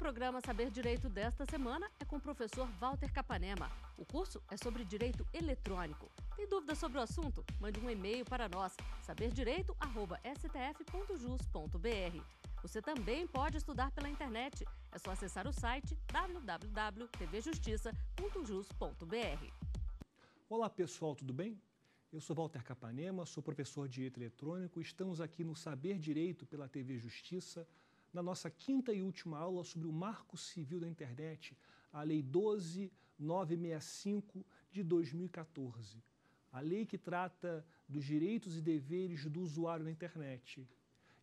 programa Saber Direito desta semana é com o professor Walter Capanema. O curso é sobre direito eletrônico. Tem dúvidas sobre o assunto? Mande um e-mail para nós, saberdireito.stf.jus.br. Você também pode estudar pela internet. É só acessar o site www.tvjustiça.jus.br. Olá pessoal, tudo bem? Eu sou Walter Capanema, sou professor de Direito Eletrônico. Estamos aqui no Saber Direito pela TV Justiça na nossa quinta e última aula sobre o Marco Civil da Internet, a Lei 12965 de 2014, a lei que trata dos direitos e deveres do usuário na internet.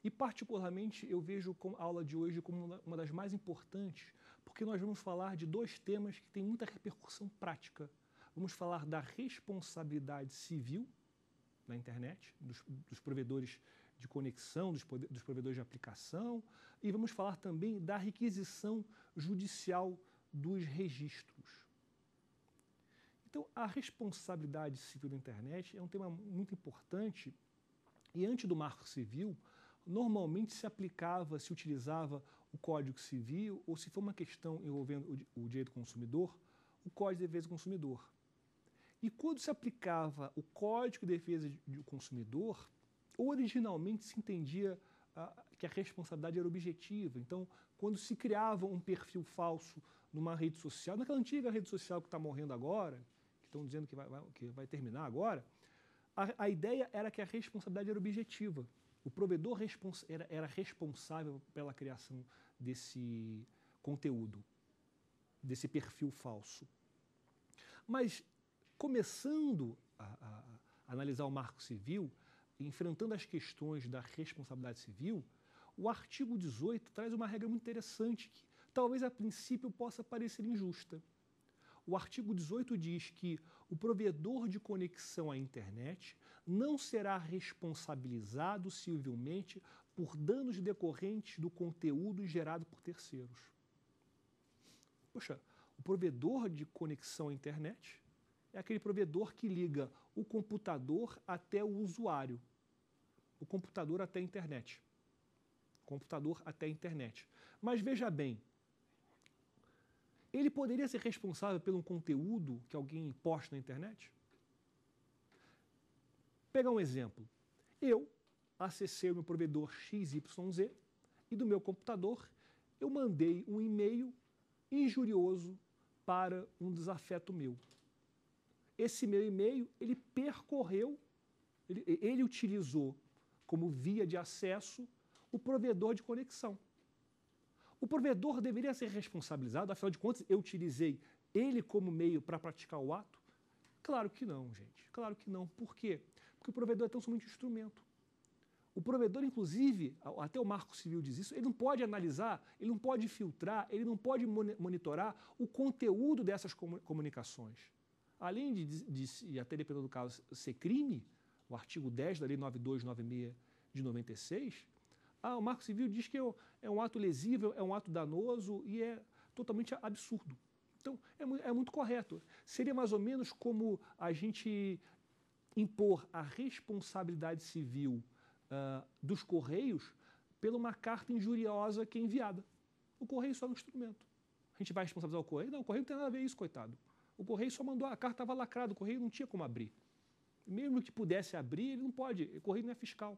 E, particularmente, eu vejo a aula de hoje como uma das mais importantes, porque nós vamos falar de dois temas que têm muita repercussão prática. Vamos falar da responsabilidade civil na internet, dos, dos provedores de conexão dos, dos provedores de aplicação e vamos falar também da requisição judicial dos registros. Então, a responsabilidade civil da internet é um tema muito importante e antes do Marco Civil, normalmente se aplicava, se utilizava o Código Civil ou se for uma questão envolvendo o direito do consumidor, o Código de Defesa do Consumidor. E quando se aplicava o Código de Defesa do Consumidor, originalmente se entendia ah, que a responsabilidade era objetiva. Então, quando se criava um perfil falso numa rede social, naquela antiga rede social que está morrendo agora, que estão dizendo que vai, vai, que vai terminar agora, a, a, ideia era que a responsabilidade era objetiva. O provedor respons era, era responsável pela criação desse conteúdo, desse perfil falso. Mas, começando a, a, a analisar o marco civil, enfrentando as questões da responsabilidade civil, o artigo 18 traz uma regra muito interessante que talvez a princípio possa parecer injusta. O artigo 18 diz que o provedor de conexão à internet não será responsabilizado civilmente por danos decorrentes do conteúdo gerado por terceiros. Poxa, o provedor de conexão à internet é aquele provedor que liga o computador até o usuário, o computador até a internet. Computador até a internet. Mas veja bem, ele poderia ser responsável pelo conteúdo que alguém posta na internet? Pegar um exemplo. Eu acessei o meu provedor XYZ e do meu computador eu mandei um e-mail injurioso para um desafeto meu. Esse meu e-mail, ele percorreu, ele, ele utilizou como via de acesso o provedor de conexão. O provedor deveria ser responsabilizado, afinal de contas, eu utilizei ele como meio para praticar o ato? Claro que não, gente. Claro que não. Por quê? Porque o provedor é tão somente um instrumento. O provedor, inclusive, até o Marco Civil diz isso, ele não pode analisar, ele não pode filtrar, ele não pode monitorar o conteúdo dessas comunicações. Além de, de, de até dependendo do caso, ser crime, o artigo 10 da Lei 9296 de 96, ah, o Marco Civil diz que é, é um ato lesível, é um ato danoso e é totalmente absurdo. Então, é, é muito correto. Seria mais ou menos como a gente impor a responsabilidade civil uh, dos Correios pela uma carta injuriosa que é enviada. O Correio só é um instrumento. A gente vai responsabilizar o Correio? Não, o Correio não tem nada a ver isso, coitado. O correio só mandou, a carta estava lacrada, o correio não tinha como abrir. Mesmo que pudesse abrir, ele não pode, o correio não é fiscal.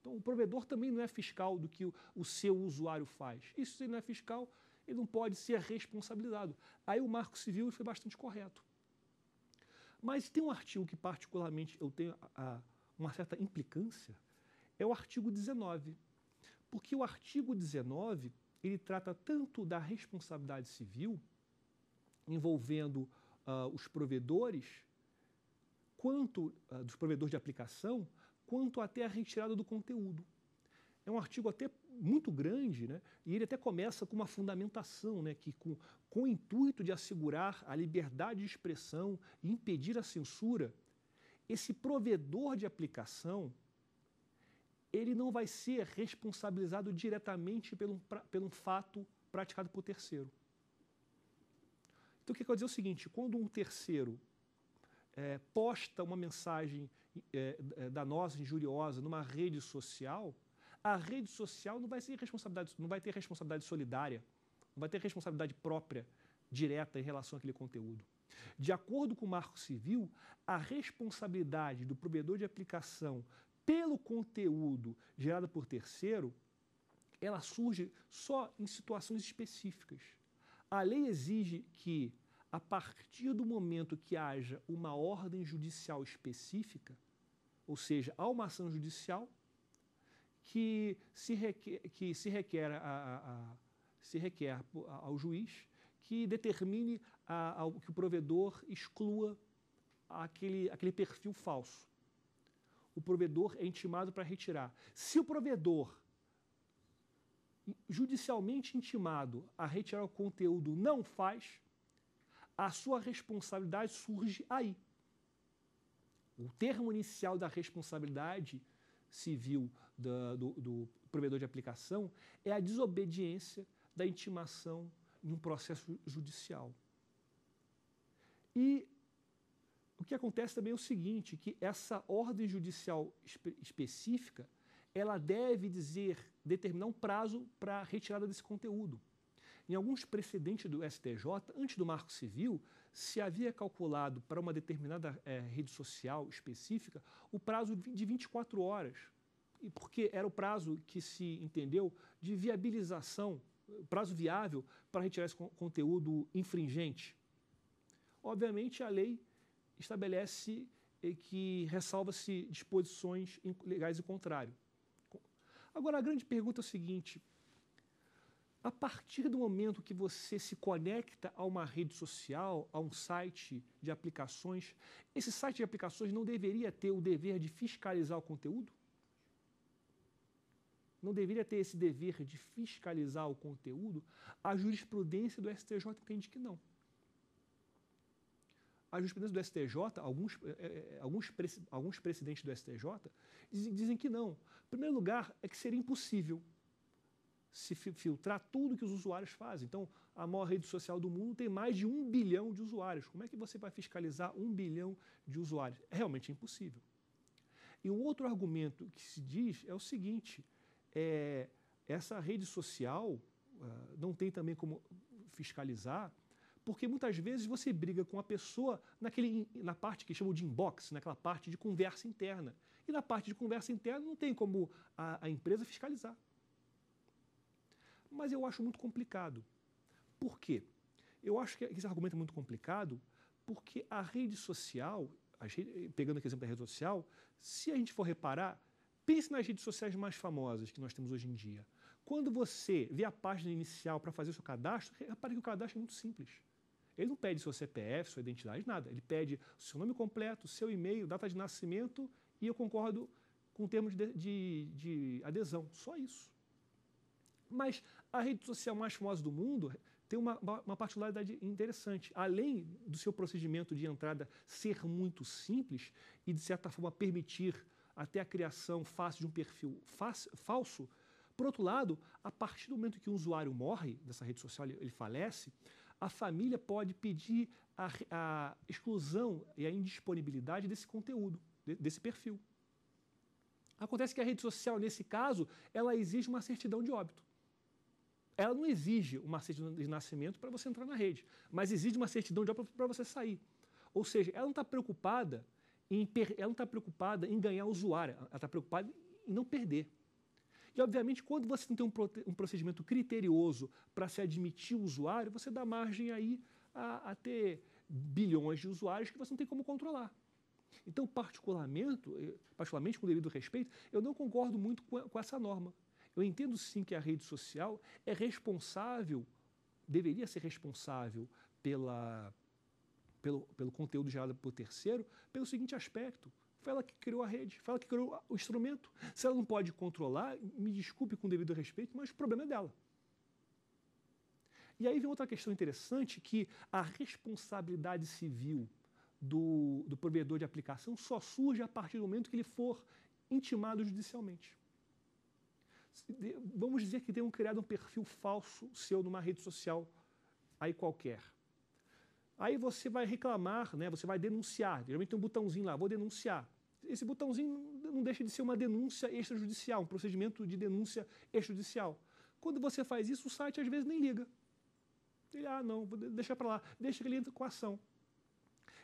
Então, o provedor também não é fiscal do que o seu usuário faz. Isso, se ele não é fiscal, ele não pode ser responsabilizado. Aí o Marco Civil foi bastante correto. Mas tem um artigo que, particularmente, eu tenho a, a, uma certa implicância, é o artigo 19. Porque o artigo 19 ele trata tanto da responsabilidade civil, envolvendo uh, os provedores, quanto uh, dos provedores de aplicação, quanto até a retirada do conteúdo. É um artigo até muito grande, né? e ele até começa com uma fundamentação, né? que com, com o intuito de assegurar a liberdade de expressão e impedir a censura, esse provedor de aplicação, ele não vai ser responsabilizado diretamente pelo, pra, pelo fato praticado por terceiro. Então, o que quer dizer é o seguinte: quando um terceiro é, posta uma mensagem é, danosa, injuriosa, numa rede social, a rede social não vai, ser responsabilidade, não vai ter responsabilidade solidária, não vai ter responsabilidade própria, direta em relação àquele conteúdo. De acordo com o Marco Civil, a responsabilidade do provedor de aplicação pelo conteúdo gerado por terceiro, ela surge só em situações específicas. A lei exige que a partir do momento que haja uma ordem judicial específica, ou seja, há uma ação judicial que se requer, que se requer, a, a, a, se requer ao juiz que determine que o provedor exclua aquele, aquele perfil falso. O provedor é intimado para retirar. Se o provedor judicialmente intimado a retirar o conteúdo não faz, a sua responsabilidade surge aí. O termo inicial da responsabilidade civil do, do, do provedor de aplicação é a desobediência da intimação em um processo judicial. E o que acontece também é o seguinte, que essa ordem judicial espe específica, ela deve dizer, determinar um prazo para a retirada desse conteúdo. Em alguns precedentes do STJ, antes do Marco Civil, se havia calculado para uma determinada é, rede social específica o prazo de 24 horas, porque era o prazo que se entendeu de viabilização, eh, prazo viável para retirar esse conteúdo infringente. Obviamente, a lei estabelece eh, que ressalva-se disposições legais e contrário. Agora, a grande pergunta é o seguinte: a partir do momento que você se conecta a uma rede social, a um site de aplicações, esse site de aplicações não deveria ter o dever de fiscalizar o conteúdo? Não deveria ter esse dever de fiscalizar o conteúdo? A jurisprudência do STJ entende que não. A jurisprudência do STJ, alguns, eh, eh, eh, alguns, alguns presidentes do STJ dizem, dizem que não. Em primeiro lugar, é que seria impossível se filtrar tudo que os usuários fazem. Então, a maior rede social do mundo tem mais de um bilhão de usuários. Como é que você vai fiscalizar um bilhão de usuários? É realmente impossível. E um outro argumento que se diz é o seguinte: é, essa rede social uh, não tem também como fiscalizar, porque muitas vezes você briga com a pessoa naquele, na parte que chamam de inbox, naquela parte de conversa interna. E na parte de conversa interna não tem como a, a empresa fiscalizar mas eu acho muito complicado. Por quê? Eu acho que esse argumento é muito complicado porque a rede social, a rede, pegando aqui o exemplo da rede social, se a gente for reparar, pense nas redes sociais mais famosas que nós temos hoje em dia. Quando você vê a página inicial para fazer o seu cadastro, repare que o cadastro é muito simples. Ele não pede seu CPF, sua identidade, nada. Ele pede seu nome completo, seu e-mail, data de nascimento e eu concordo com o termo de, de, de adesão. Só isso. Mas a rede social mais famosa do mundo tem uma, uma particularidade interessante. Além do seu procedimento de entrada ser muito simples e, de certa forma, permitir até a criação fácil de um perfil falso, por outro lado, a partir do momento que um usuário morre dessa rede social, ele falece, a família pode pedir a, a exclusão e a indisponibilidade desse conteúdo, desse perfil. Acontece que a rede social, nesse caso, ela exige uma certidão de óbito ela não exige uma certidão de nascimento para você entrar na rede, mas exige uma certidão de óbito para você sair. Ou seja, ela não está preocupada em ela não está preocupada em ganhar usuário, ela está preocupada em não perder. E, obviamente, quando você não tem um, um procedimento criterioso para se admitir o usuário, você dá margem aí a, a ter bilhões de usuários que você não tem como controlar. Então, particularmente, eh, particularmente com devido respeito, eu não concordo muito com essa norma. Eu entendo sim que a rede social é responsável, deveria ser responsável pela, pelo, pelo conteúdo gerado por terceiro, pelo seguinte aspecto. Foi ela que criou a rede, foi ela que criou o instrumento. Se ela não pode controlar, me desculpe com devido respeito, mas o problema é dela. E aí vem outra questão interessante que a responsabilidade civil do, do provedor de aplicação só surge a partir do momento que ele for intimado judicialmente vamos dizer que tenham criado um perfil falso seu numa rede social aí qualquer. Aí você vai reclamar, né? você vai denunciar. Geralmente tem um botãozinho lá, vou denunciar. Esse botãozinho não deixa de ser uma denúncia extrajudicial, um procedimento de denúncia extrajudicial. Quando você faz isso, o site às vezes nem liga. Ele, ah, não, vou deixar para lá, deixa que ele entre com a ação.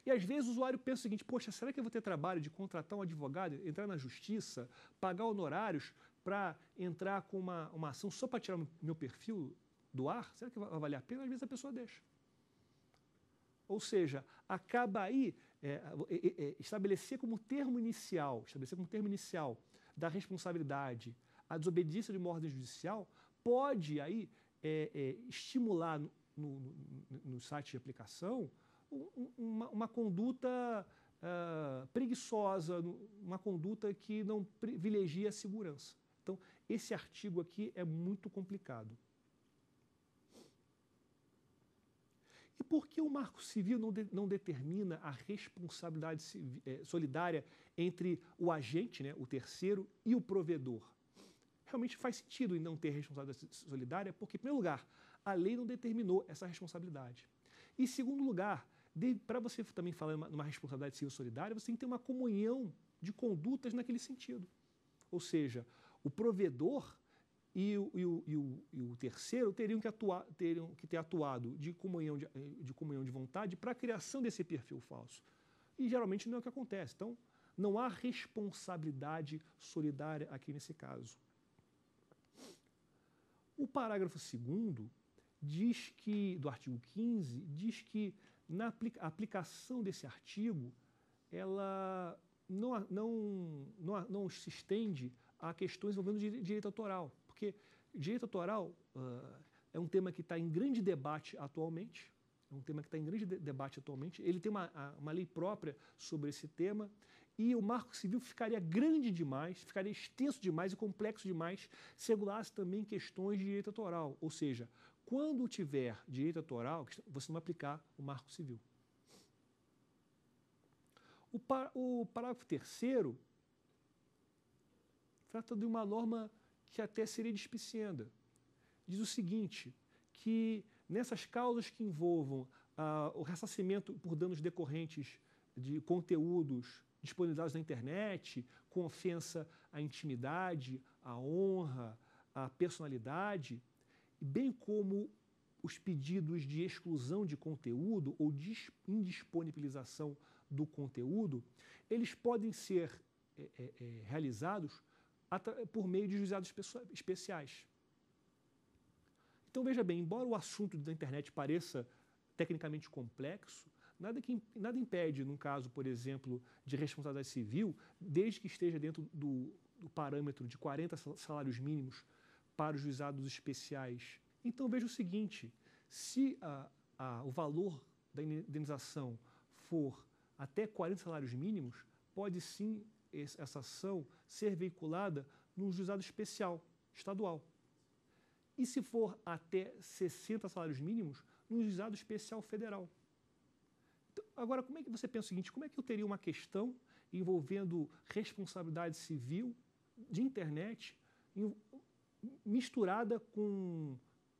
E às vezes o usuário pensa o seguinte: poxa, será que eu vou ter trabalho de contratar um advogado, entrar na justiça, pagar honorários para entrar com uma, uma ação só para tirar meu perfil do ar, será que vai valer a pena? Às vezes a pessoa deixa. Ou seja, acaba aí é, é, é, estabelecer como termo inicial, estabelecer como termo inicial da responsabilidade a desobediência de uma ordem judicial, pode aí é, é, estimular no, no, no, site de aplicação uma, uma conduta uh, preguiçosa, uma conduta que não privilegia a segurança. Então, esse artigo aqui é muito complicado. E por que o Marco Civil não, de, não determina a responsabilidade eh, solidária entre o agente, né, o terceiro, e o provedor? Realmente faz sentido em não ter responsabilidade solidária, porque, em primeiro lugar, a lei não determinou essa responsabilidade. E, em segundo lugar, para você também falar em numa responsabilidade civil solidária, você tem que ter uma comunhão de condutas naquele sentido. Ou seja, o provedor e o, e o, e o, e o terceiro teriam que, atuar, teriam que ter atuado de comunhão de, de comunhão de vontade para a criação desse perfil falso. E geralmente não é o que acontece. Então, não há responsabilidade solidária aqui nesse caso. O parágrafo 2 diz que, do artigo 15, diz que na aplica aplicação desse artigo, ela não, não, não, não se estende a questões envolvendo direito autoral, porque direito autoral uh, é um tema que está em grande debate atualmente, é um tema que está em grande de debate atualmente. Ele tem uma, uma lei própria sobre esse tema e o marco civil ficaria grande demais, ficaria extenso demais e complexo demais se regulasse também questões de direito autoral. Ou seja, quando tiver direito autoral, você não vai aplicar o marco civil. O, par, o parágrafo terceiro Trata de uma norma que até seria despicienda. Diz o seguinte, que nessas causas que envolvam ah, o ressarcimento por danos decorrentes de conteúdos disponibilizados na internet, com ofensa à intimidade, à honra, à personalidade, bem como os pedidos de exclusão de conteúdo ou de indisponibilização do conteúdo, eles podem ser é, é, realizados por meio de juizados especiais. Então veja bem, embora o assunto da internet pareça tecnicamente complexo, nada, que, nada impede, num caso, por exemplo, de responsabilidade civil, desde que esteja dentro do, do parâmetro de 40 salários mínimos para os juizados especiais. Então veja o seguinte: se a, a, o valor da indenização for até 40 salários mínimos, pode sim essa ação ser veiculada num juizado especial, estadual. E se for até 60 salários mínimos, num juizado especial federal. Então, agora, como é que você pensa o seguinte? Como é que eu teria uma questão envolvendo responsabilidade civil de internet misturada com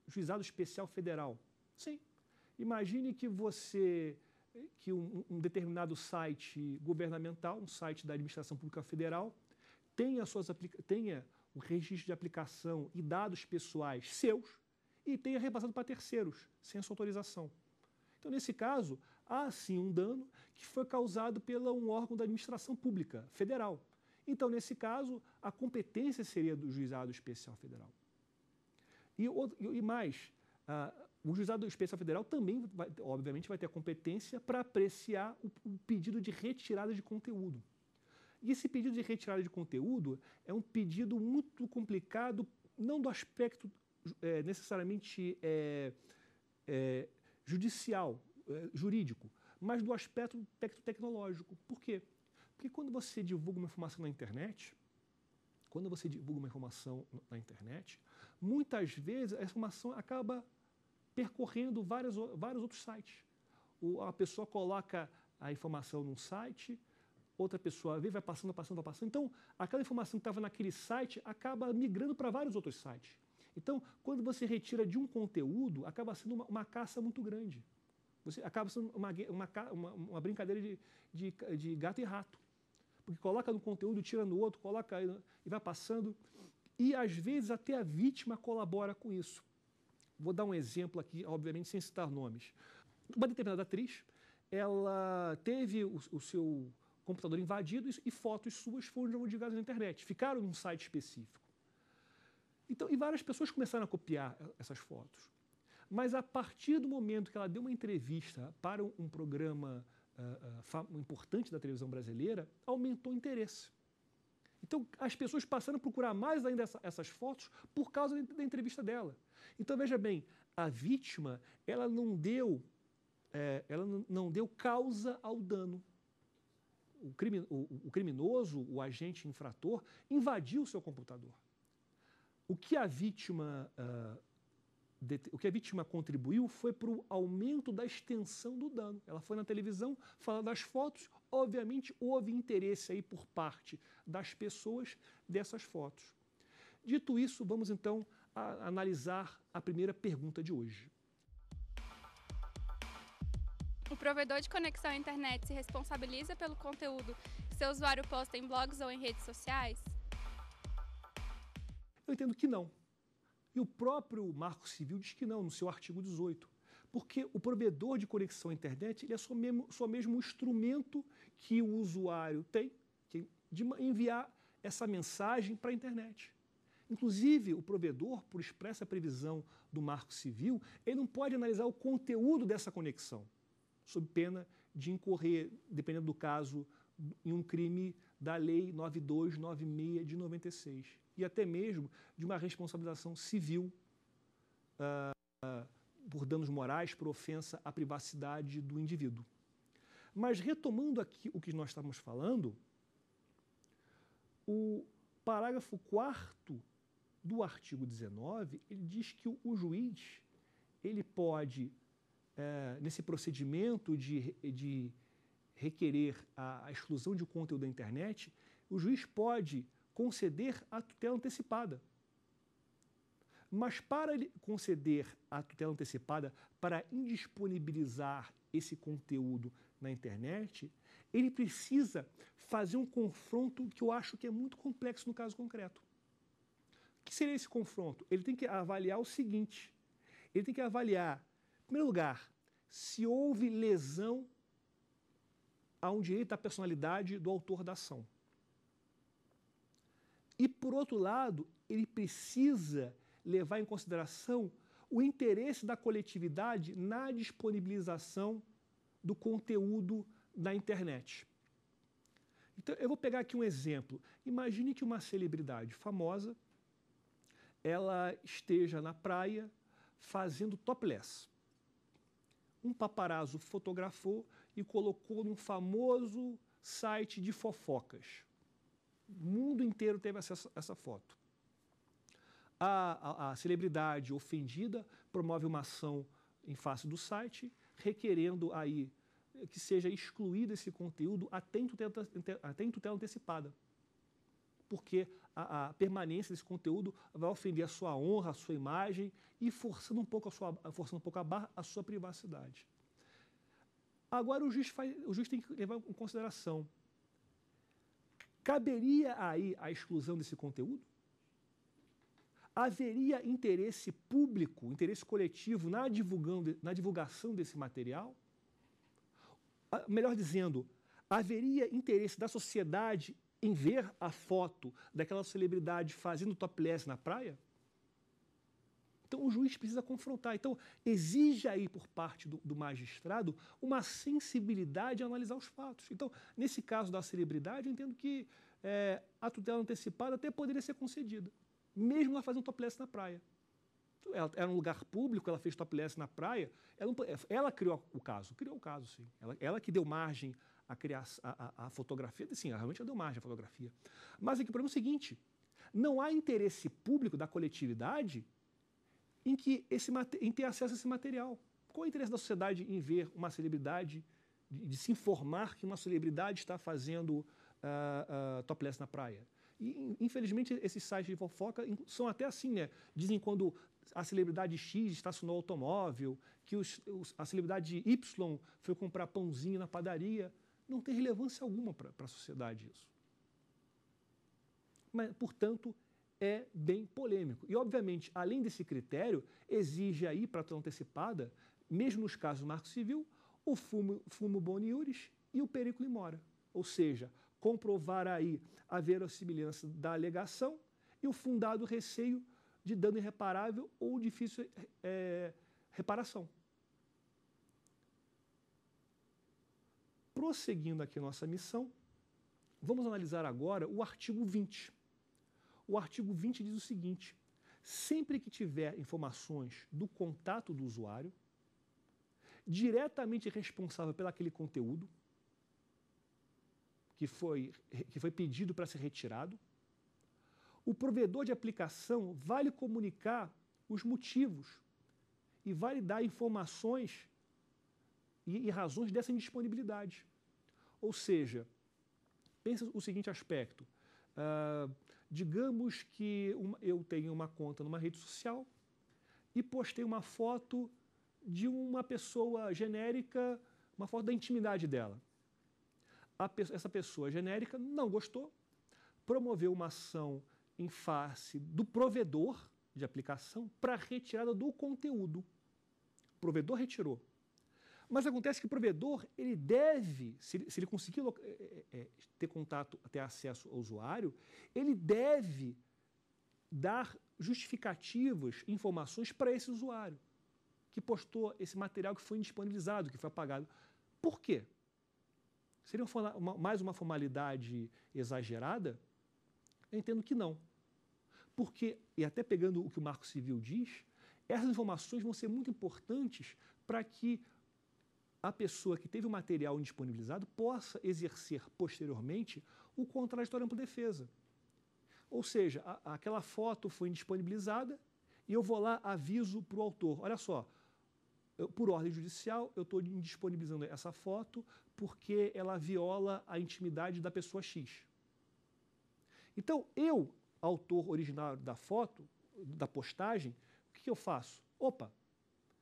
juizado especial federal? Sim. Imagine que você que um, um determinado site governamental, um site da administração pública federal, tenha, suas, tenha o registro de aplicação e dados pessoais seus e tenha repassado para terceiros, sem a sua autorização. Então, nesse caso, há sim um dano que foi causado pelo um órgão da administração pública federal. Então, nesse caso, a competência seria do juizado especial federal. E, e mais, ah, o juizado especial federal também, vai, obviamente, vai ter a competência para apreciar o, o pedido de retirada de conteúdo. E esse pedido de retirada de conteúdo é um pedido muito complicado, não do aspecto é, necessariamente é, é, judicial, é, jurídico, mas do aspecto, aspecto tecnológico. Por quê? Porque quando você divulga uma informação na internet, quando você divulga uma informação na internet, muitas vezes a informação acaba percorrendo várias, vários outros sites. O, a pessoa coloca a informação num site, outra pessoa vê, vai passando, passando, vai passando. Então, aquela informação que estava naquele site acaba migrando para vários outros sites. Então, quando você retira de um conteúdo, acaba sendo uma, uma caça muito grande. Você acaba sendo uma, uma, uma brincadeira de, de, de, gato e rato. Porque coloca no conteúdo, tira no outro, coloca e vai passando. E às vezes até a vítima colabora com isso. Vou dar um exemplo aqui, obviamente, sem citar nomes. Uma determinada atriz, ela teve o, o seu computador invadido e, e fotos suas foram divulgadas na internet, ficaram num site específico. Então, e várias pessoas começaram a copiar essas fotos. Mas a partir do momento que ela deu uma entrevista para um, programa uh, uh, importante da televisão brasileira, aumentou o interesse. Então, as pessoas passaram a procurar mais ainda essa, essas fotos por causa da entrevista dela. Então, veja bem, a vítima, ela não deu, é, ela não deu causa ao dano. O, crime, o, o criminoso, o agente infrator, invadiu o seu computador. O que a vítima uh, o que a vítima contribuiu foi para o aumento da extensão do dano. Ela foi na televisão falar das fotos, obviamente houve interesse aí por parte das pessoas dessas fotos. Dito isso, vamos então a analisar a primeira pergunta de hoje. O provedor de conexão à internet se responsabiliza pelo conteúdo que seu usuário posta em blogs ou em redes sociais? Eu entendo que não. E o próprio Marco Civil diz que não, no seu artigo 18. Porque o provedor de conexão à internet ele é só mesmo, só mesmo um instrumento que o usuário tem de enviar essa mensagem para a internet. Inclusive, o provedor, por expressa previsão do Marco Civil, ele não pode analisar o conteúdo dessa conexão, sob pena de incorrer, dependendo do caso, em um crime da Lei 9296 de 96 e até mesmo de uma responsabilização civil uh, por danos morais, por ofensa à privacidade do indivíduo. Mas retomando aqui o que nós estávamos falando, o parágrafo 4 do artigo 19, ele diz que o, o juiz ele pode, é, nesse procedimento de, de requerer a, a exclusão de conteúdo da internet, o juiz pode conceder a tutela antecipada. Mas para conceder a tutela antecipada para indisponibilizar esse conteúdo na internet, ele precisa fazer um confronto que eu acho que é muito complexo no caso concreto. O que seria esse confronto? Ele tem que avaliar o seguinte: ele tem que avaliar, em primeiro lugar, se houve lesão há um direito à personalidade do autor da ação. E, por outro lado, ele precisa levar em consideração o interesse da coletividade na disponibilização do conteúdo na internet. Então, eu vou pegar aqui um exemplo. Imagine que uma celebridade famosa ela esteja na praia fazendo topless. Um paparazzo fotografou e colocou num famoso site de fofocas. O mundo inteiro teve acesso a essa foto. A, a, a celebridade ofendida promove uma ação em face do site, requerendo aí eh, que seja excluído esse conteúdo até em tutela, antecipada. Porque a, a, permanência desse conteúdo vai ofender a sua honra, a sua imagem e forçando um pouco a, sua, forçando um pouco a barra, a sua privacidade. Agora, o juiz, faz, o juiz tem que levar em consideração: caberia aí a exclusão desse conteúdo? Haveria interesse público, interesse coletivo na, divulgando, na divulgação desse material? Ah, melhor dizendo, haveria interesse da sociedade em ver a foto daquela celebridade fazendo topless na praia? Então o juiz precisa confrontar. Então exige aí por parte do, do, magistrado uma sensibilidade a analisar os fatos. Então, nesse caso da celebridade, eu entendo que é, a tutela antecipada até poderia ser concedida, mesmo ela fazendo topless na praia. Então, ela, era um lugar público, ela fez topless na praia, ela, ela, criou o caso, criou o caso, sim. Ela, ela que deu margem à criar a, a, a fotografia, sim, ela deu margem à fotografia. Mas aqui é o problema é o seguinte, não há interesse público da coletividade em, que esse, em ter acesso a esse material. Qual é o interesse da sociedade em ver uma celebridade, de, de se informar que uma celebridade está fazendo uh, uh, topless na praia? E, infelizmente, esses sites de fofoca são até assim, né? Dizem quando a celebridade X estacionou automóvel, que os, os, a celebridade Y foi comprar pãozinho na padaria. Não tem relevância alguma para a sociedade isso. Mas, portanto, é bem polêmico. E, obviamente, além desse critério, exige aí, para a antecipada, mesmo nos casos do Marco Civil, o fumo, fumo boniuris e o perico in mora. Ou seja, comprovar aí a verossimilhança da alegação e o fundado receio de dano irreparável ou difícil é, reparação. Prosseguindo aqui nossa missão, vamos analisar agora o artigo 20 o artigo 20 diz o seguinte: sempre que tiver informações do contato do usuário, diretamente responsável pelaquele conteúdo que foi, que foi pedido para ser retirado, o provedor de aplicação vai lhe comunicar os motivos e vai lhe dar informações e, e razões dessa indisponibilidade. Ou seja, pensa o seguinte aspecto. Uh, Digamos que eu tenho uma conta numa rede social e postei uma foto de uma pessoa genérica, uma foto da intimidade dela. essa pessoa genérica não gostou, promoveu uma ação em face do provedor de aplicação para retirada do conteúdo. O provedor retirou. Mas acontece que o provedor, ele deve, se ele, se ele conseguir é, é, é, ter contato, ter acesso ao usuário, ele deve dar justificativas, informações para esse usuário que postou esse material que foi indisponibilizado, que foi apagado. Por quê? Seria uma, mais uma formalidade exagerada? Eu entendo que não. Porque, e até pegando o que o Marco Civil diz, essas informações vão ser muito importantes para que a pessoa que teve o material indisponibilizado possa exercer posteriormente o contraditório amplo defesa. Ou seja, a, aquela foto foi indisponibilizada e eu vou lá, aviso para o autor: olha só, eu, por ordem judicial, eu estou indisponibilizando essa foto porque ela viola a intimidade da pessoa X. Então, eu, autor originário da foto, da postagem, o que eu faço? Opa,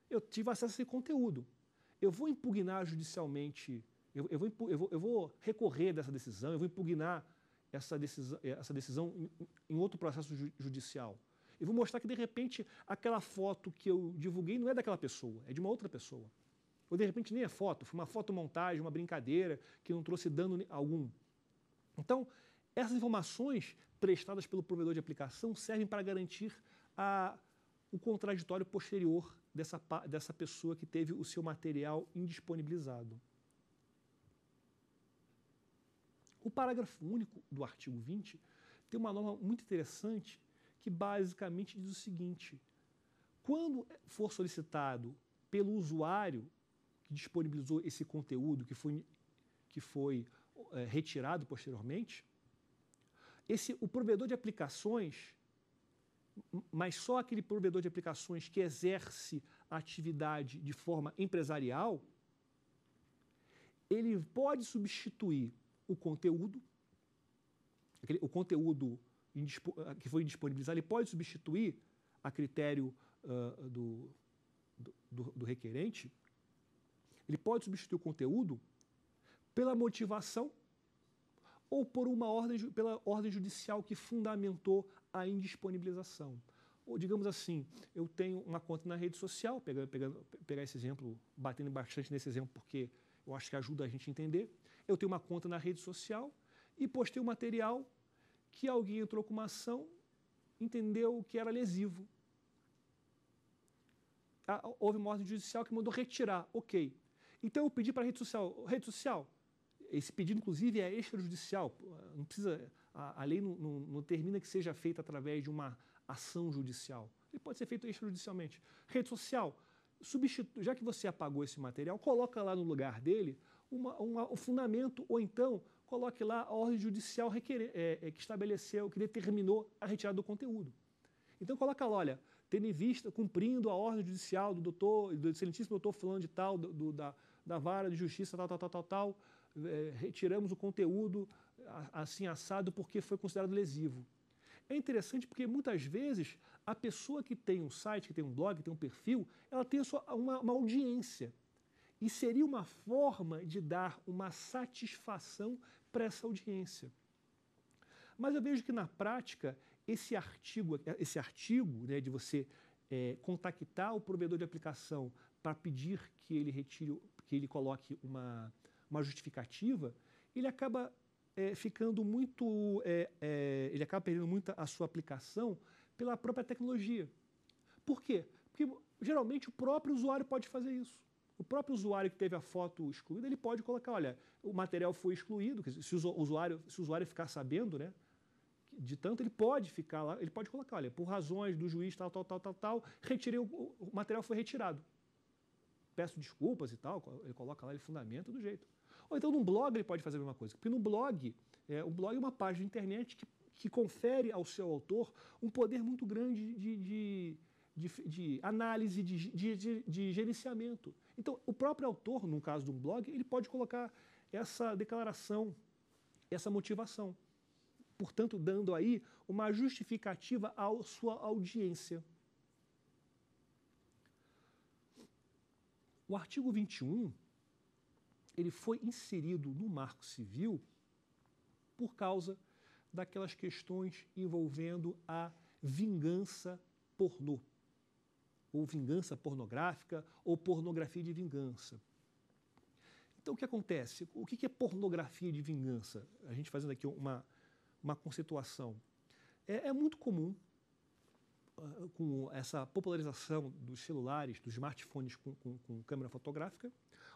eu tive acesso a esse conteúdo eu vou impugnar judicialmente, eu, eu, vou, eu, vou, eu vou recorrer dessa decisão, eu vou impugnar essa decisão, eh, essa decisão em, em outro processo ju, judicial. Eu vou mostrar que, de repente, aquela foto que eu divulguei não é daquela pessoa, é de uma outra pessoa. Ou, de repente, nem é foto, foi uma fotomontagem, uma brincadeira que não trouxe dano algum. Então, essas informações prestadas pelo provedor de aplicação servem para garantir a, o contraditório posterior dessa, dessa pessoa que teve o seu material indisponibilizado. O parágrafo único do artigo 20 tem uma norma muito interessante que basicamente diz o seguinte: quando for solicitado pelo usuário que disponibilizou esse conteúdo que foi, que foi é, retirado posteriormente, esse, o provedor de aplicações mas só aquele provedor de aplicações que exerce a atividade de forma empresarial, ele pode substituir o conteúdo, aquele, o conteúdo ah, que foi disponibilizado, ele pode substituir a critério uh, do, do, do requerente, ele pode substituir o conteúdo pela motivação ou por uma ordem, pela ordem judicial que fundamentou a indisponibilização. Ou, digamos assim, eu tenho uma conta na rede social, pegando, pegando, pegar esse exemplo, batendo bastante nesse exemplo, porque eu acho que ajuda a gente a entender. Eu tenho uma conta na rede social e postei um material que alguém entrou com uma ação, entendeu que era lesivo. Ah, houve uma ordem judicial que mandou retirar, ok. Então eu pedi para a rede social, rede social, esse pedido inclusive é extrajudicial, não precisa, a, a lei não, não, não termina que seja feita através de uma ação judicial. Ele pode ser feito extrajudicialmente. Rede social, substitu... já que você apagou esse material, coloca lá no lugar dele uma, uma, o fundamento, ou então coloque lá a ordem judicial requer... é, é, que estabeleceu, que determinou a retirada do conteúdo. Então coloca lá, olha, tendo em vista, cumprindo a ordem judicial do doutor, do excelentíssimo doutor fulano de tal, do, do, da, da vara de justiça tal, tal, tal, tal, tal é, retiramos o conteúdo assim assado porque foi considerado lesivo. É interessante porque muitas vezes a pessoa que tem um site, que tem um blog, que tem um perfil, ela tem uma, uma audiência. E seria uma forma de dar uma satisfação para essa audiência. Mas eu vejo que na prática, esse artigo, esse artigo né, de você é, contactar o provedor de aplicação para pedir que ele retire, que ele coloque uma, uma justificativa, ele acaba é, ficando muito. É, é, ele acaba perdendo muito a sua aplicação pela própria tecnologia. Por quê? Porque geralmente o próprio usuário pode fazer isso. O próprio usuário que teve a foto excluída, ele pode colocar, olha, o material foi excluído, se o usuário, se o usuário ficar sabendo, né? De tanto, ele pode ficar lá, ele pode colocar, olha, por razões do juiz tal, tal, tal, tal, tal, retirei o, o material foi retirado. Peço desculpas e tal, ele coloca lá, ele fundamenta do jeito. Ou então num blog ele pode fazer a mesma coisa, porque no blog, é, um blog é uma página de internet que, que confere ao seu autor um poder muito grande de, de de, de, análise, de, de, de, gerenciamento. Então, o próprio autor, no caso de um blog, ele pode colocar essa declaração, essa motivação. Portanto, dando aí uma justificativa à sua audiência. O artigo 21 ele foi inserido no marco civil por causa daquelas questões envolvendo a vingança pornô, ou vingança pornográfica, ou pornografia de vingança. Então, o que acontece? O que é pornografia de vingança? A gente fazendo aqui uma, uma conceituação. É, é muito comum ah, com essa popularização dos celulares, dos smartphones com, com, com, câmera fotográfica,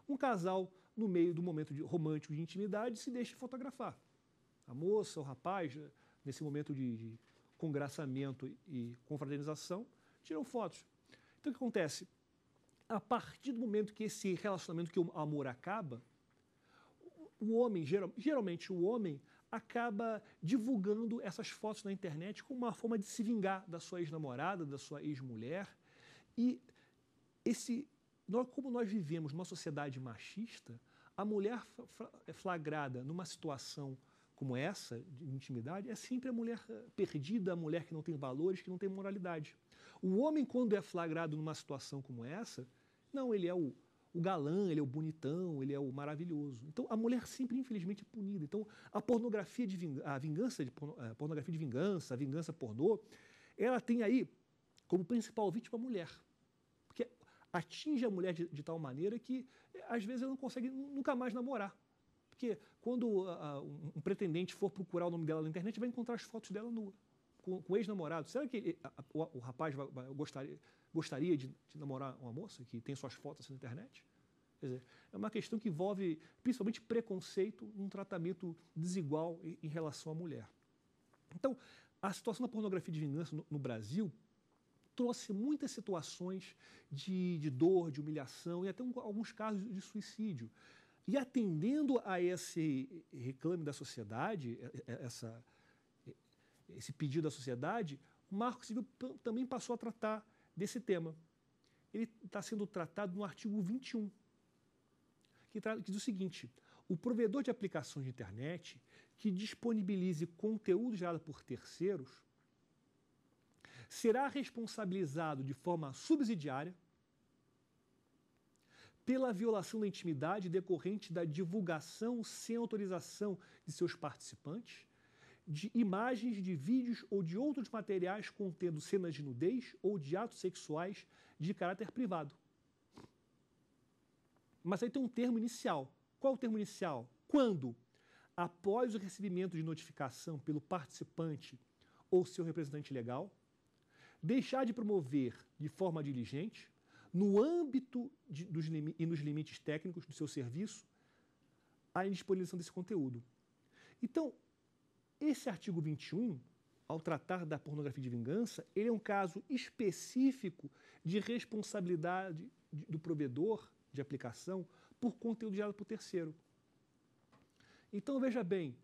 um casal, no meio do momento de, romântico de intimidade, se deixa fotografar. A moça, o rapaz, ah, nesse momento de, de congraçamento e confraternização, tiram fotos. Então, o que acontece? A partir do momento que esse relacionamento, que o amor acaba, o homem, geral, geralmente o homem, acaba divulgando essas fotos na internet como uma forma de se vingar da sua ex-namorada, da sua ex-mulher. E esse, como nós vivemos numa sociedade machista, a mulher é flagrada numa situação como essa, de intimidade, é sempre a mulher eh, perdida, a mulher que não tem valores, que não tem moralidade. O homem, quando é flagrado numa situação como essa, não, ele é o o galã, ele é o bonitão, ele é o maravilhoso. Então a mulher sempre, infelizmente, é punida. Então a pornografia de vingança, a vingança de a pornografia de vingança, a vingança pornô, ela tem aí como principal vítima a mulher. Porque atinge a mulher de, de tal maneira que às vezes ela não consegue nunca mais namorar. Porque quando uh, um, um pretendente for procurar o nome dela na internet, vai encontrar as fotos dela nua, com, com ex-namorado. Será que ele, a, o, o, rapaz vai, vai, gostaria, gostaria de, de namorar uma moça que tem suas fotos assim na internet? Quer dizer, é uma questão que envolve principalmente preconceito, um tratamento desigual em, em relação à mulher. Então, a situação da pornografia de vingança no, no Brasil trouxe muitas situações de, de dor, de humilhação e até um, alguns casos de suicídio. E atendendo a esse reclame da sociedade, essa, esse pedido da sociedade, o Marco Civil também passou a tratar desse tema. Ele está sendo tratado no artigo 21, que, que diz o seguinte: o provedor de aplicações de internet que disponibilize conteúdo gerado por terceiros será responsabilizado de forma subsidiária pela violação da intimidade decorrente da divulgação sem autorização de seus participantes de imagens, de vídeos ou de outros materiais contendo cenas de nudez ou de atos sexuais de caráter privado. Mas aí tem um termo inicial. Qual é o termo inicial? Quando, após o recebimento de notificação pelo participante ou seu representante legal, deixar de promover de forma diligente, no âmbito de, dos, e nos limites técnicos do seu serviço, a indisponibilização desse conteúdo. Então, esse artigo 21, ao tratar da pornografia de vingança, ele é um caso específico de responsabilidade do provedor de aplicação por conteúdo gerado por terceiro. Então, veja bem,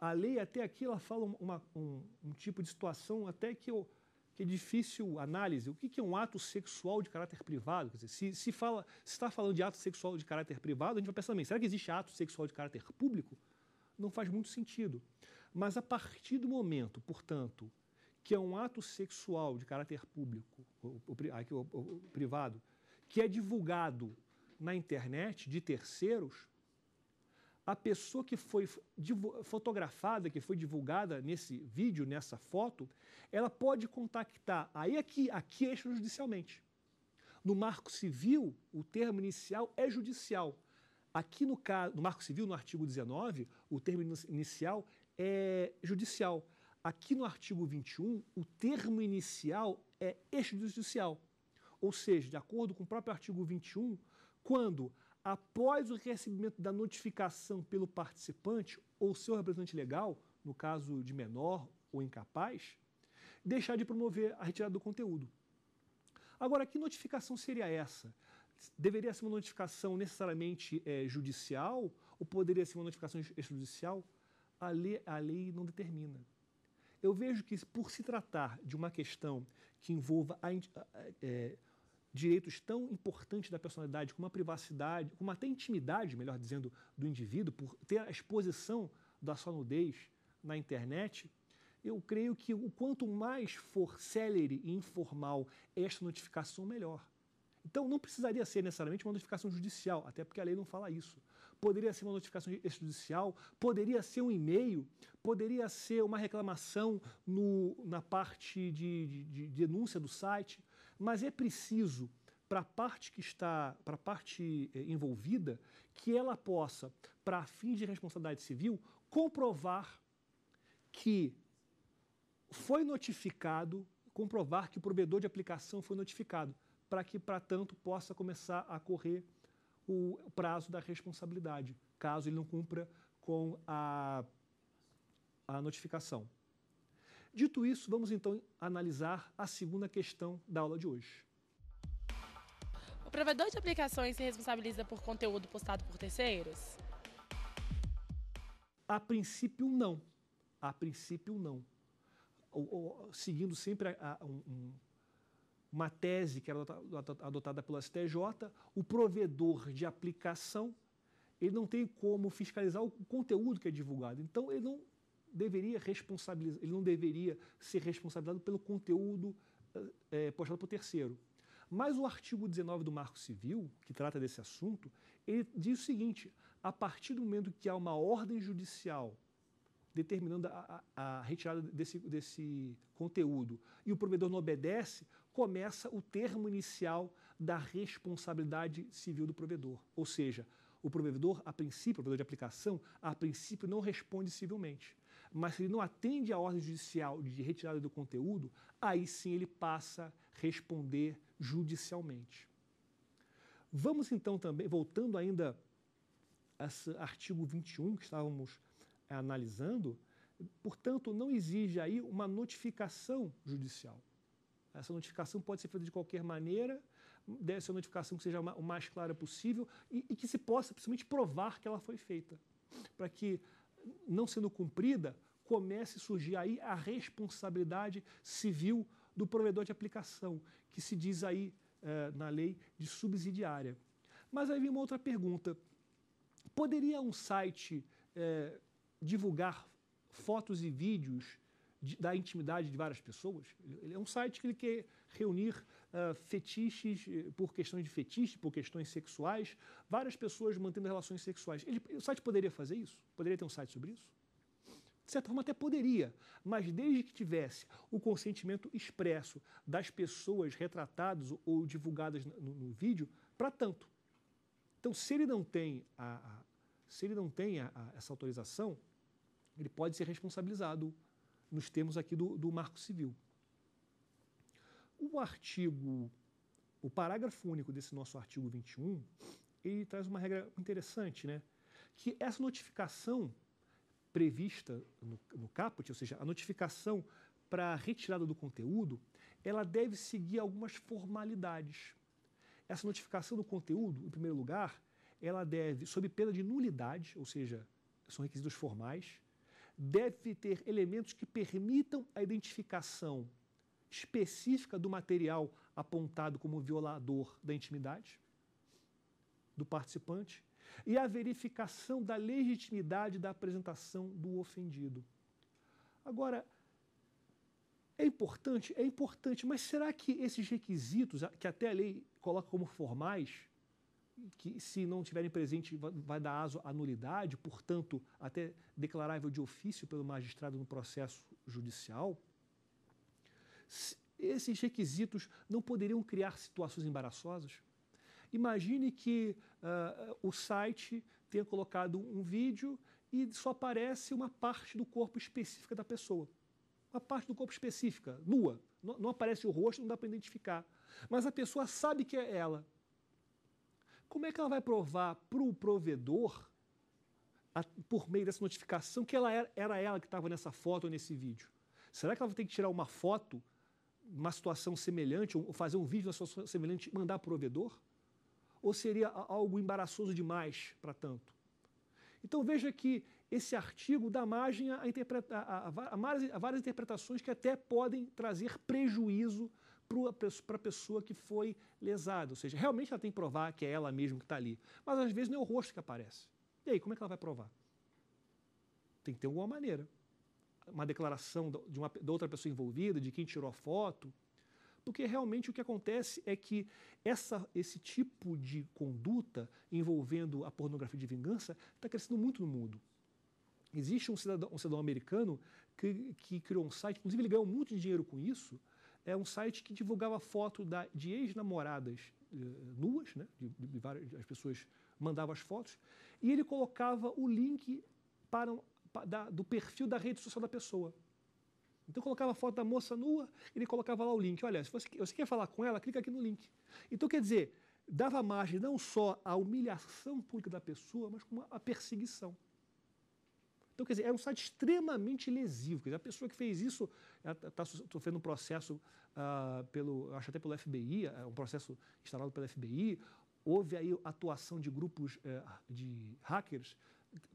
a lei até aqui ela fala uma, um, um, tipo de situação até que, eu, que é difícil análise. O que, é um ato sexual de caráter privado? Dizer, se, se, fala, se está falando de ato sexual de caráter privado, a gente vai pensar também, será que existe ato sexual de caráter público? não faz muito sentido. Mas a partir do momento, portanto, que é um ato sexual de caráter público, ou, ou, ou, privado, que é divulgado na internet de terceiros, a pessoa que foi fotografada, que foi divulgada nesse vídeo, nessa foto, ela pode contactar, aí é aqui, aqui é extrajudicialmente. No marco civil, o termo inicial é judicial. Aqui no, caso, no Marco Civil, no artigo 19, o termo inicial é judicial. Aqui no artigo 21, o termo inicial é extrajudicial. Ou seja, de acordo com o próprio artigo 21, quando, após o recebimento da notificação pelo participante ou seu representante legal, no caso de menor ou incapaz, deixar de promover a retirada do conteúdo. Agora, que notificação seria essa? deveria ser uma notificação necessariamente é, judicial ou poderia ser uma notificação extrajudicial? A lei, a lei não determina. Eu vejo que, por se tratar de uma questão que envolva a, a, é, direitos tão importantes da personalidade, como a privacidade, como até a intimidade, melhor dizendo, do indivíduo, por ter a exposição da sua nudez na internet, eu creio que o quanto mais for célere e informal esta notificação, melhor. Então, não precisaria ser necessariamente uma notificação judicial, até porque a lei não fala isso. Poderia ser uma notificação extrajudicial, poderia ser um e-mail, poderia ser uma reclamação no, na parte de, de, de denúncia do site, mas é preciso para a parte que está, para a parte eh, envolvida, que ela possa, para fins de responsabilidade civil, comprovar que foi notificado, comprovar que o provedor de aplicação foi notificado para que, para tanto, possa começar a correr o prazo da responsabilidade, caso ele não cumpra com a, a notificação. Dito isso, vamos então analisar a segunda questão da aula de hoje. O provedor de aplicações se responsabiliza por conteúdo postado por terceiros? A princípio, não. A princípio, não. seguindo sempre a, a, um, uma tese que era adotada pelo STJ, o provedor de aplicação, ele não tem como fiscalizar o conteúdo que é divulgado. Então, ele não deveria responsabilizar, ele não deveria ser responsabilizado pelo conteúdo é, postado por terceiro. Mas o artigo 19 do Marco Civil, que trata desse assunto, ele diz o seguinte: a partir do momento que há uma ordem judicial determinando a, a, retirada desse, desse conteúdo e o provedor não obedece, começa o termo inicial da responsabilidade civil do provedor. Ou seja, o provedor, a princípio, o provedor de aplicação, a princípio não responde civilmente. Mas se ele não atende à ordem judicial de retirada do conteúdo, aí sim ele passa a responder judicialmente. Vamos então também, voltando ainda a artigo 21 que estávamos é, analisando, portanto, não exige aí uma notificação judicial. Essa notificação pode ser feita de qualquer maneira, deve ser uma notificação que seja o mais clara possível e, e que se possa, principalmente, provar que ela foi feita. Para que, não sendo cumprida, comece a surgir aí a responsabilidade civil do provedor de aplicação, que se diz aí eh, na lei de subsidiária. Mas aí vem uma outra pergunta. Poderia um site eh, divulgar fotos e vídeos de, da intimidade de várias pessoas. Ele é um site que ele quer reunir uh, fetiches eh, por questões de fetiche, por questões sexuais, várias pessoas mantendo relações sexuais. Ele, o site poderia fazer isso? Poderia ter um site sobre isso? De certa forma, até poderia, mas desde que tivesse o consentimento expresso das pessoas retratadas ou divulgadas no, no vídeo, para tanto. Então, se ele não tem, a, a se ele não tem a, a, essa autorização, ele pode ser responsabilizado nos termos aqui do, do Marco Civil. O artigo, o parágrafo único desse nosso artigo 21, ele traz uma regra interessante, né? Que essa notificação prevista no, no caput, ou seja, a notificação para retirada do conteúdo, ela deve seguir algumas formalidades. Essa notificação do conteúdo, em primeiro lugar, ela deve, sob pena de nulidade, ou seja, são requisitos formais, deve ter elementos que permitam a identificação específica do material apontado como violador da intimidade do participante e a verificação da legitimidade da apresentação do ofendido. Agora, é importante? É importante, mas será que esses requisitos, que até a lei coloca como formais, que se não tiverem presente vai dar aso à nulidade, portanto, até declarável de ofício pelo magistrado no processo judicial, esses requisitos não poderiam criar situações embaraçosas? Imagine que uh, o site tenha colocado um vídeo e só aparece uma parte do corpo específica da pessoa. Uma parte do corpo específica, nua. Não, não aparece o rosto, não dá para identificar. Mas a pessoa sabe que é ela como é que ela vai provar para o provedor, a, por meio dessa notificação, que ela era, era ela que estava nessa foto ou nesse vídeo? Será que ela vai ter que tirar uma foto, uma situação semelhante, ou fazer um vídeo na situação semelhante e mandar para o provedor? Ou seria algo embaraçoso demais para tanto? Então veja que esse artigo dá margem a, a, a, várias, a, várias interpretações que até podem trazer prejuízo para a pessoa que foi lesada. Ou seja, realmente ela tem que provar que é ela mesma que está ali. Mas às vezes não é o rosto que aparece. E aí, como é que ela vai provar? Tem que ter alguma maneira. Uma declaração de, uma, de outra pessoa envolvida, de quem tirou a foto. Porque realmente o que acontece é que essa, esse tipo de conduta envolvendo a pornografia de vingança está crescendo muito no mundo. Existe um cidadão, um cidadão americano que, que criou um site, inclusive ele ganhou muito dinheiro com isso, é um site que divulgava foto da, de ex-namoradas eh, nuas, né? De, de, várias, as pessoas mandavam as fotos, e ele colocava o link para, para da, do perfil da rede social da pessoa. Então colocava a foto da moça nua, ele colocava lá o link. Olha, se você, você quer falar com ela, clica aqui no link. Então quer dizer, dava margem não só à humilhação pública da pessoa, mas como à perseguição. Então, quer dizer, é um site extremamente lesivo. Quer dizer, a pessoa que fez isso está tá sofrendo um processo uh, pelo, acho até pelo FBI, é um processo instalado pelo FBI. Houve aí atuação de grupos uh, de hackers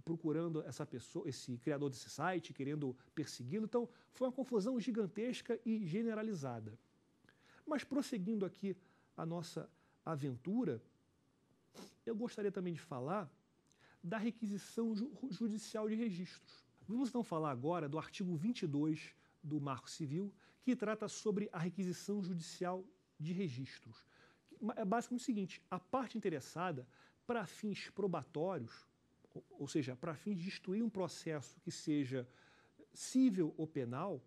procurando essa pessoa, esse criador desse site, querendo persegui-lo. Então, foi uma confusão gigantesca e generalizada. Mas prosseguindo aqui a nossa aventura, eu gostaria também de falar da requisição judicial de registros. Vamos então falar agora do artigo 22 do Marco Civil, que trata sobre a requisição judicial de registros. É basicamente o seguinte: a parte interessada, para fins probatórios, ou seja, para fins de instruir um processo que seja civil ou penal,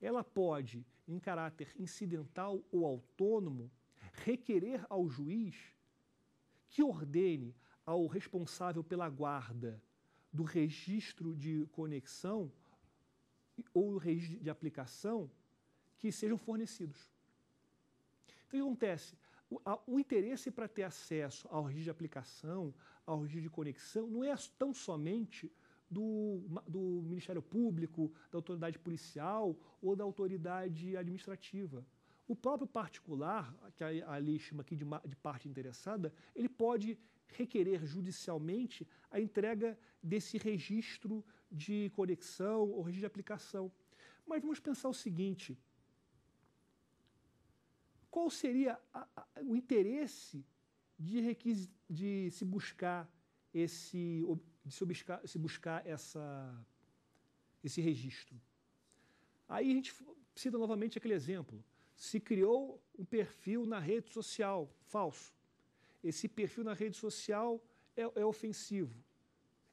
ela pode, em caráter incidental ou autônomo, requerer ao juiz que ordene ao responsável pela guarda do registro de conexão ou registro de aplicação que sejam fornecidos. Então, o que acontece? O, a, o interesse para ter acesso ao registro de aplicação, ao registro de conexão, não é tão somente do, do Ministério Público, da autoridade policial ou da autoridade administrativa. O próprio particular, que a, a lei chama aqui de, de parte interessada, ele pode requerer judicialmente a entrega desse registro de conexão ou registro de aplicação. Mas vamos pensar o seguinte: qual seria a, a, o interesse de, requis, de se buscar esse de se buscar, se buscar essa, esse registro? Aí a gente cita novamente aquele exemplo. Se criou um perfil na rede social falso esse perfil na rede social é, é ofensivo.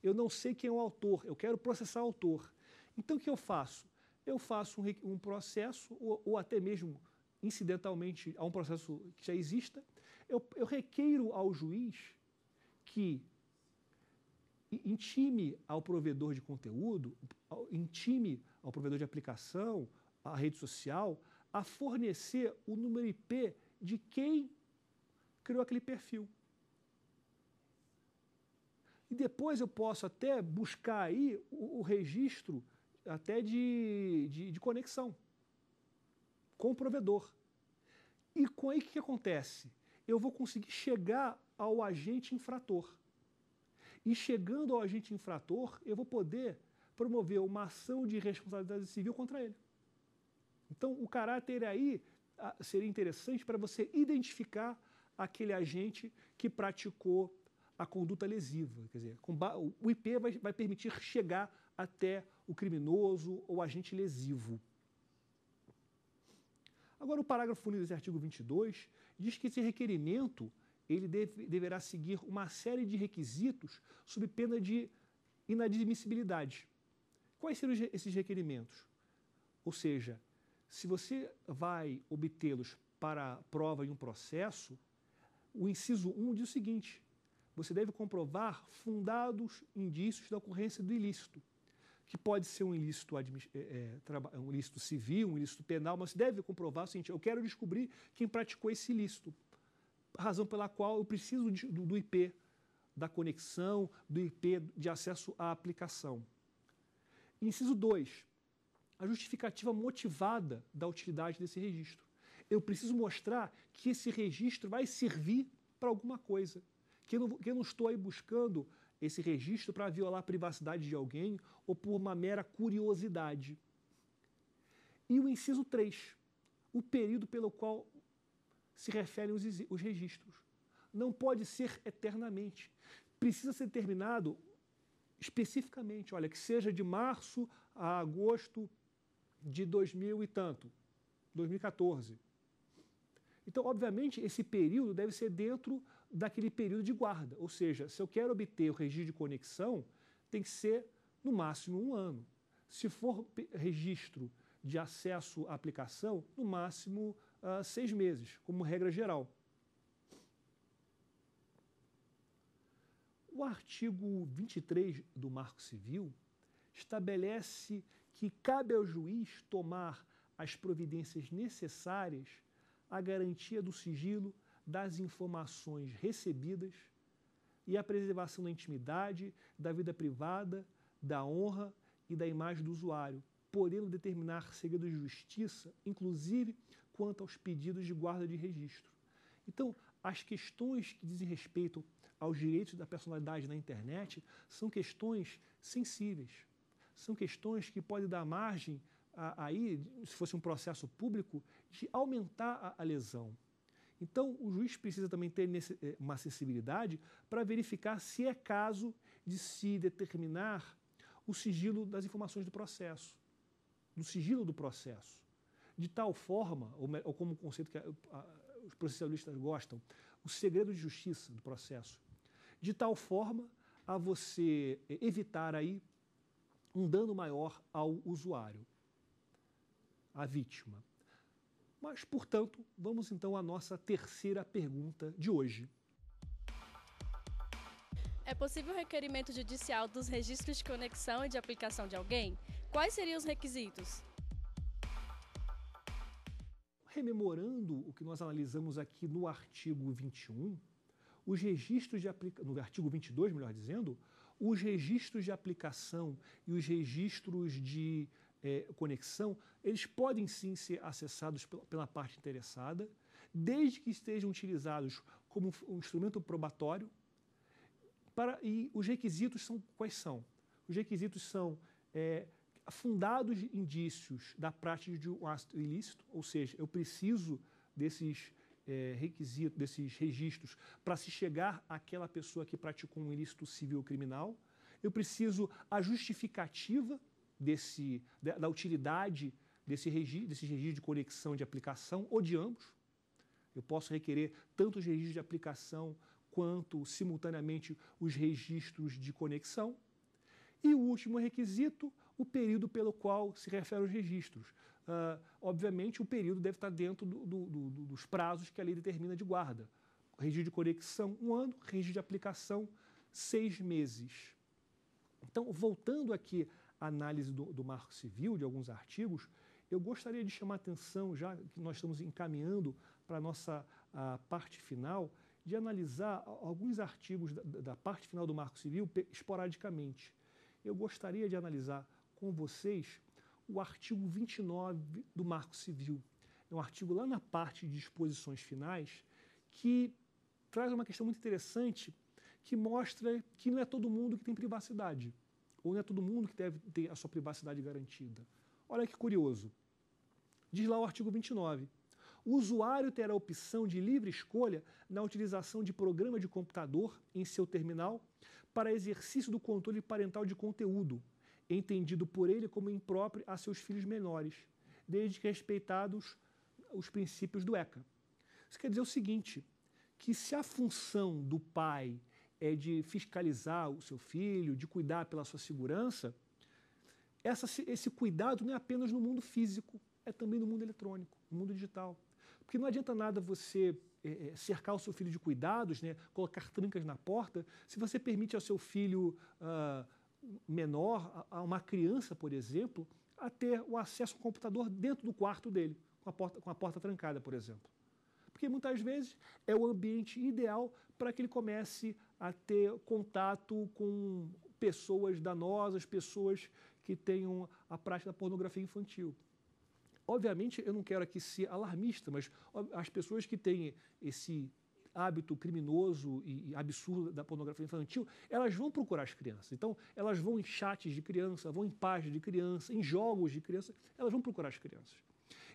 Eu não sei quem é o autor, eu quero processar o autor. Então, o que eu faço? Eu faço um, um processo, ou, ou, até mesmo incidentalmente a um processo que já exista, eu, eu requeiro ao juiz que intime ao provedor de conteúdo, intime ao provedor de aplicação, à rede social, a fornecer o número IP de quem criou aquele perfil. E depois eu posso até buscar aí o, o registro até de, de, de, conexão com o provedor. E com aí o que acontece? Eu vou conseguir chegar ao agente infrator. E chegando ao agente infrator, eu vou poder promover uma ação de responsabilidade civil contra ele. Então, o caráter aí ah, seria interessante para você identificar aquele agente que praticou a conduta lesiva. Quer dizer, o IP vai, vai permitir chegar até o criminoso ou agente lesivo. Agora, o parágrafo único desse artigo 22 diz que esse requerimento ele deve, deverá seguir uma série de requisitos sob pena de inadmissibilidade. Quais serão esses requerimentos? Ou seja, se você vai obtê-los para prova em um processo, o inciso 1 diz o seguinte: você deve comprovar fundados indícios da ocorrência do ilícito, que pode ser um ilícito, é, é um ilícito civil, um ilícito penal, mas você deve comprovar o seguinte: eu quero descobrir quem praticou esse ilícito, razão pela qual eu preciso de, do, do IP, da conexão, do IP de acesso à aplicação. Inciso 2. A justificativa motivada da utilidade desse registro. Eu preciso mostrar que esse registro vai servir para alguma coisa. Que eu, não, que eu não estou aí buscando esse registro para violar a privacidade de alguém ou por uma mera curiosidade. E o inciso 3, o período pelo qual se referem os, os registros. Não pode ser eternamente. Precisa ser determinado especificamente, olha, que seja de março a agosto de 2000 e tanto, 2014. Então, obviamente, esse período deve ser dentro daquele período de guarda. Ou seja, se eu quero obter o registro de conexão, tem que ser no máximo um ano. Se for registro de acesso à aplicação, no máximo uh, seis meses, como regra geral. O artigo 23 do Marco Civil estabelece que cabe ao juiz tomar as providências necessárias a garantia do sigilo das informações recebidas e a preservação da intimidade, da vida privada, da honra e da imagem do usuário, podendo determinar segredo de justiça, inclusive quanto aos pedidos de guarda de registro. Então, as questões que dizem respeito aos direitos da personalidade na internet são questões sensíveis, são questões que podem dar margem aí, se fosse um processo público, de aumentar a, a lesão. Então, o juiz precisa também ter nesse, eh, uma acessibilidade para verificar se é caso de se determinar o sigilo das informações do processo, do sigilo do processo. De tal forma, ou, ou como o conceito que a, a, os processualistas gostam, o segredo de justiça do processo. De tal forma a você evitar aí um dano maior ao usuário a vítima. Mas, portanto, vamos então à nossa terceira pergunta de hoje. É possível o requerimento judicial dos registros de conexão e de aplicação de alguém? Quais seriam os requisitos? Rememorando o que nós analisamos aqui no artigo 21, os registros de aplicação, no artigo 22, melhor dizendo, os registros de aplicação e os registros de é, conexão, eles podem sim ser acessados pela, pela parte interessada, desde que estejam utilizados como um instrumento probatório. Para, e os requisitos são quais são? Os requisitos são é, fundados indícios da prática de um ato ilícito, ou seja, eu preciso desses é, requisitos, desses registros, para se chegar àquela pessoa que praticou um ilícito civil ou criminal. Eu preciso a justificativa desse, da utilidade desse registro, desse registro de conexão de aplicação ou de ambos. Eu posso requerer tanto os registros de aplicação quanto, simultaneamente, os registros de conexão. E o último requisito, o período pelo qual se refere os registros. Uh, obviamente, o período deve estar dentro do, do, do, dos prazos que a lei determina de guarda. Registro de conexão, um ano, registro de aplicação, seis meses. Então, voltando aqui análise do, do Marco Civil, de alguns artigos, eu gostaria de chamar a atenção, já que nós estamos encaminhando para a nossa a parte final, de analisar alguns artigos da, da parte final do Marco Civil esporadicamente. Eu gostaria de analisar com vocês o artigo 29 do Marco Civil. É um artigo lá na parte de disposições finais que traz uma questão muito interessante que mostra que não é todo mundo que tem privacidade ou não é todo mundo que deve ter a sua privacidade garantida. Olha que curioso. Diz lá o artigo 29. O usuário terá a opção de livre escolha na utilização de programa de computador em seu terminal para exercício do controle parental de conteúdo, entendido por ele como impróprio a seus filhos menores, desde que respeitados os princípios do ECA. Isso quer dizer o seguinte, que se a função do pai é de fiscalizar o seu filho, de cuidar pela sua segurança, essa, esse cuidado não é apenas no mundo físico, é também no mundo eletrônico, no mundo digital. Porque não adianta nada você é, é cercar o seu filho de cuidados, né, colocar trancas na porta, se você permite ao seu filho ah, menor, a, a, uma criança, por exemplo, a ter o acesso ao computador dentro do quarto dele, com a porta, com a porta trancada, por exemplo. Porque muitas vezes é o ambiente ideal para que ele comece a ter contato com pessoas danosas, pessoas que tenham a prática da pornografia infantil. Obviamente, eu não quero aqui ser alarmista, mas as pessoas que têm esse hábito criminoso e absurdo da pornografia infantil, elas vão procurar as crianças. Então, elas vão em chats de criança, vão em páginas de criança, em jogos de criança, elas vão procurar as crianças.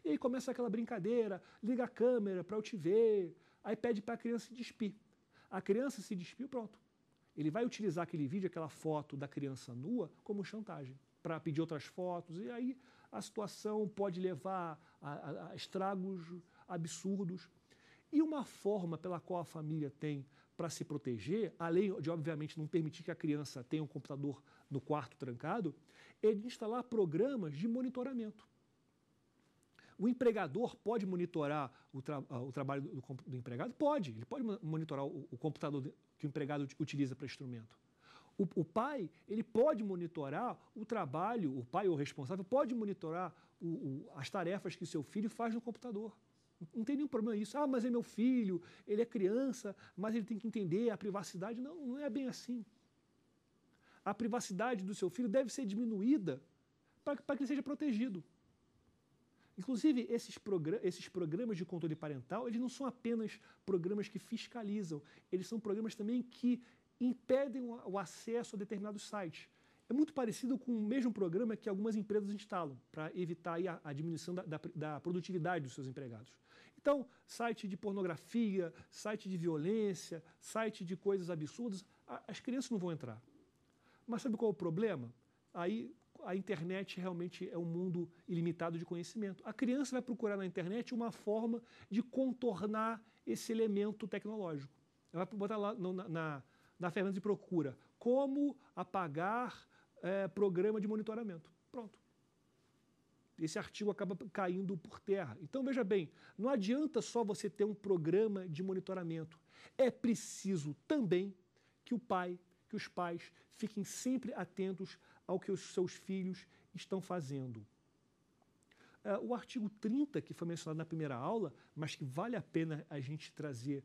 E aí começa aquela brincadeira, liga a câmera para eu te ver, aí pede para a criança se despir. A criança se despiu, pronto. Ele vai utilizar aquele vídeo, aquela foto da criança nua, como chantagem, para pedir outras fotos. E aí a situação pode levar a, a, a estragos absurdos. E uma forma pela qual a família tem para se proteger, além de, obviamente, não permitir que a criança tenha um computador no quarto trancado, é de instalar programas de monitoramento. O empregador pode monitorar o, tra ah, o trabalho do, do, empregado? Pode. Ele pode monitorar o, o computador que o empregado utiliza para instrumento. O, o, pai, ele pode monitorar o trabalho, o pai ou o responsável pode monitorar as tarefas que seu filho faz no computador. Não tem nenhum problema isso. Ah, mas é meu filho, ele é criança, mas ele tem que entender a privacidade. Não, não é bem assim. A privacidade do seu filho deve ser diminuída para que ele seja protegido. Inclusive, esses, esses programas de controle parental, eles não são apenas programas que fiscalizam, eles são programas também que impedem o acesso a determinados sites. É muito parecido com o mesmo programa que algumas empresas instalam para evitar a, a, diminuição da, da, da produtividade dos seus empregados. Então, site de pornografia, site de violência, site de coisas absurdas, as crianças não vão entrar. Mas sabe qual é o problema? Aí a internet realmente é um mundo ilimitado de conhecimento. A criança vai procurar na internet uma forma de contornar esse elemento tecnológico. Ela vai botar lá na, na, na ferramenta de procura como apagar é, programa de monitoramento. Pronto. Esse artigo acaba caindo por terra. Então, veja bem, não adianta só você ter um programa de monitoramento. É preciso também que o pai, que os pais fiquem sempre atentos ao que os seus filhos estão fazendo. É, o artigo 30, que foi mencionado na primeira aula, mas que vale a pena a gente trazer,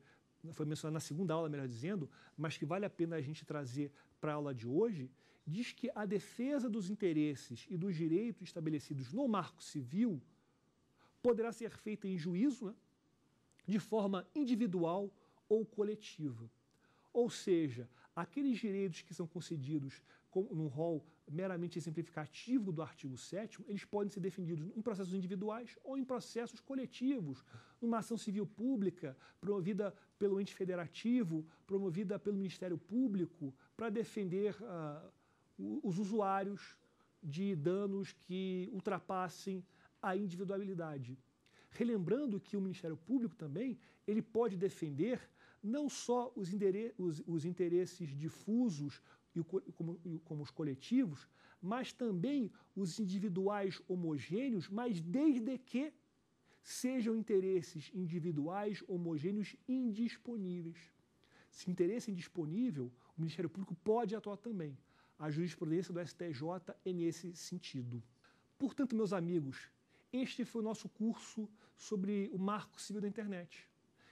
foi mencionado na segunda aula, melhor dizendo, mas que vale a pena a gente trazer para a aula de hoje, diz que a defesa dos interesses e dos direitos estabelecidos no marco civil poderá ser feita em juízo, né, de forma individual ou coletiva. Ou seja, aqueles direitos que são concedidos num rol meramente exemplificativo do artigo 7 eles podem ser defendidos em processos individuais ou em processos coletivos, numa ação civil pública promovida pelo ente federativo, promovida pelo Ministério Público, para defender uh, os usuários de danos que ultrapassem a individualidade. Relembrando que o Ministério Público também ele pode defender não só os, os interesses difusos e como, como os coletivos, mas também os individuais homogêneos, mas desde que sejam interesses individuais homogêneos indisponíveis. Se interesse é indisponível, o Ministério Público pode atuar também. A jurisprudência do STJ é nesse sentido. Portanto, meus amigos, este foi o nosso curso sobre o Marco Civil da Internet.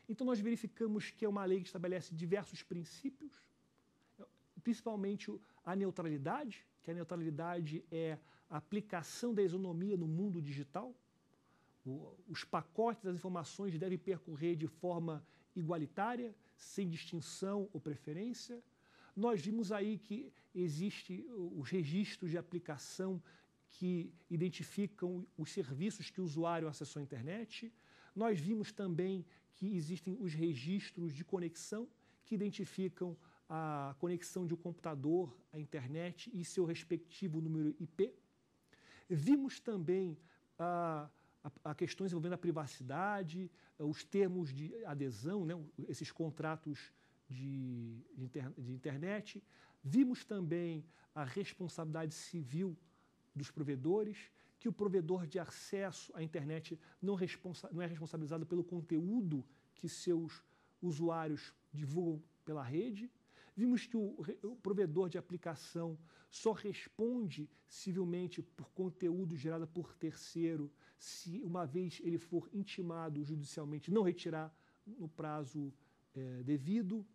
Então, nós verificamos que é uma lei que estabelece diversos princípios, principalmente a neutralidade, que a neutralidade é a aplicação da isonomia no mundo digital. O, os pacotes das informações devem percorrer de forma igualitária, sem distinção ou preferência. Nós vimos aí que existe os registros de aplicação que identificam os serviços que o usuário acessou à internet. Nós vimos também que existem os registros de conexão que identificam a conexão de um computador à internet e seu respectivo número IP. Vimos também a, ah, a, a questões envolvendo a privacidade, ah, os termos de adesão, né, esses contratos de, de, inter, de internet. Vimos também a responsabilidade civil dos provedores, que o provedor de acesso à internet não, responsa, não é responsabilizado pelo conteúdo que seus usuários divulgam pela rede Vimos que o, o provedor de aplicação só responde civilmente por conteúdo gerado por terceiro se, uma vez ele for intimado judicialmente, não retirar no prazo é, devido.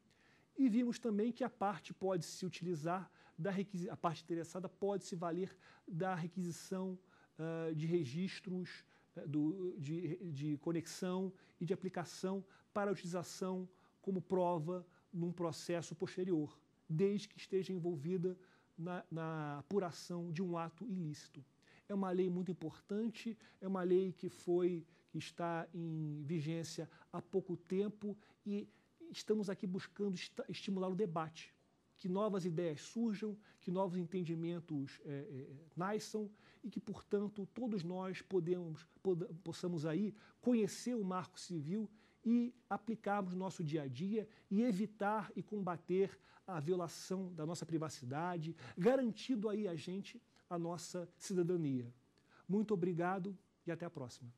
E vimos também que a parte pode se utilizar, da a parte interessada pode se valer da requisição uh, de registros uh, do, de, de conexão e de aplicação para utilização como prova num processo posterior, desde que esteja envolvida na, na apuração de um ato ilícito. É uma lei muito importante, é uma lei que foi, que está em vigência há pouco tempo e estamos aqui buscando est estimular o debate, que novas ideias surjam, que novos entendimentos é, é, nasçam e que, portanto, todos nós podemos, pod possamos aí conhecer o marco civil e aplicarmos no nosso dia a dia e evitar e combater a violação da nossa privacidade, garantindo aí a gente a nossa cidadania. Muito obrigado e até a próxima.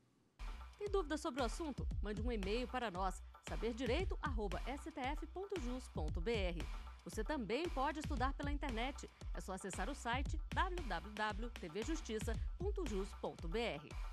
Tem dúvida sobre o assunto? Mande um e-mail para nós, saberdireito@stf.jus.br. Você também pode estudar pela internet. É só acessar o site www.tvjustiça.jus.br.